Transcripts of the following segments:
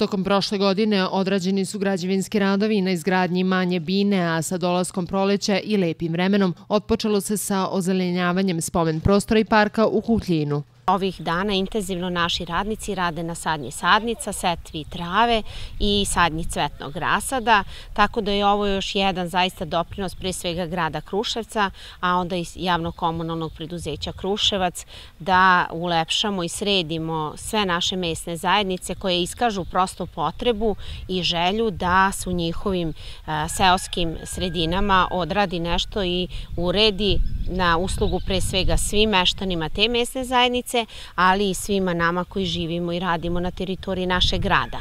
Tokom prošle godine odrađeni su građevinski radovi na izgradnji manje bine, a sa dolaskom proleća i lepim vremenom otpočelo se sa ozelenjavanjem spomen prostora i parka u Kutljinu. Ovih dana intenzivno naši radnici rade na sadnji sadnica, setvi trave i sadnji cvetnog rasada, tako da je ovo još jedan zaista doprinos pre svega grada Kruševca, a onda i javno-komunalnog preduzeća Kruševac, da ulepšamo i sredimo sve naše mesne zajednice koje iskažu prosto potrebu i želju da su njihovim e, seoskim sredinama odradi nešto i uredi na uslugu pre svega svim meštanima te mesne zajednice, ali i svima nama koji živimo i radimo na teritoriji našeg grada.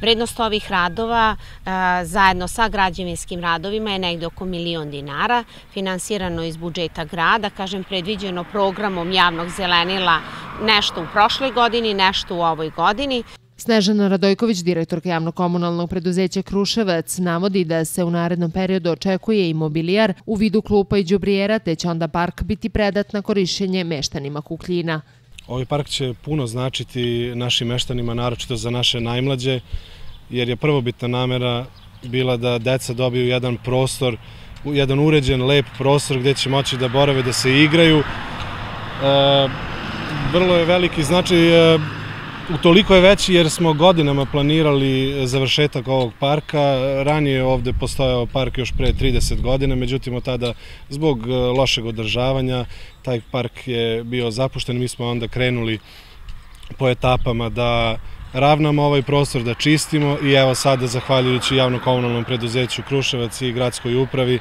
Vrednost ovih radova e, zajedno sa građevinskim radovima je negde oko milion dinara, finansirano iz budžeta grada, kažem predviđeno programom javnog zelenila nešto u prošloj godini, nešto u ovoj godini. Snežana Radojković, direktorka javno-komunalnog preduzeća Kruševac, navodi da se u narednom periodu očekuje i mobilijar u vidu klupa i džubrijera, te će onda park biti predat na korišćenje meštanima Kukljina. Ovaj park će puno značiti našim meštanima, naročito za naše najmlađe, jer je prvobitna namera bila da deca dobiju jedan prostor, jedan uređen, lep prostor gde će moći da borave, da se igraju. E, vrlo je veliki značaj e, Utoliko je veći jer smo godinama planirali završetak ovog parka. Ranije je ovde postojao park još pre 30 godina, međutim od tada zbog e, lošeg održavanja taj park je bio zapušten. Mi smo onda krenuli po etapama da ravnamo ovaj prostor, da čistimo i evo sada, zahvaljujući javno-komunalnom preduzeću Kruševac i gradskoj upravi,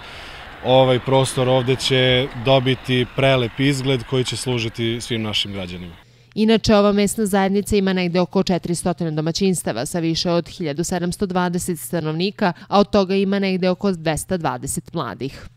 ovaj prostor ovde će dobiti prelep izgled koji će služiti svim našim građanima. Inače, ova mesna zajednica ima negde oko 400 domaćinstava sa više od 1720 stanovnika, a od toga ima negde oko 220 mladih.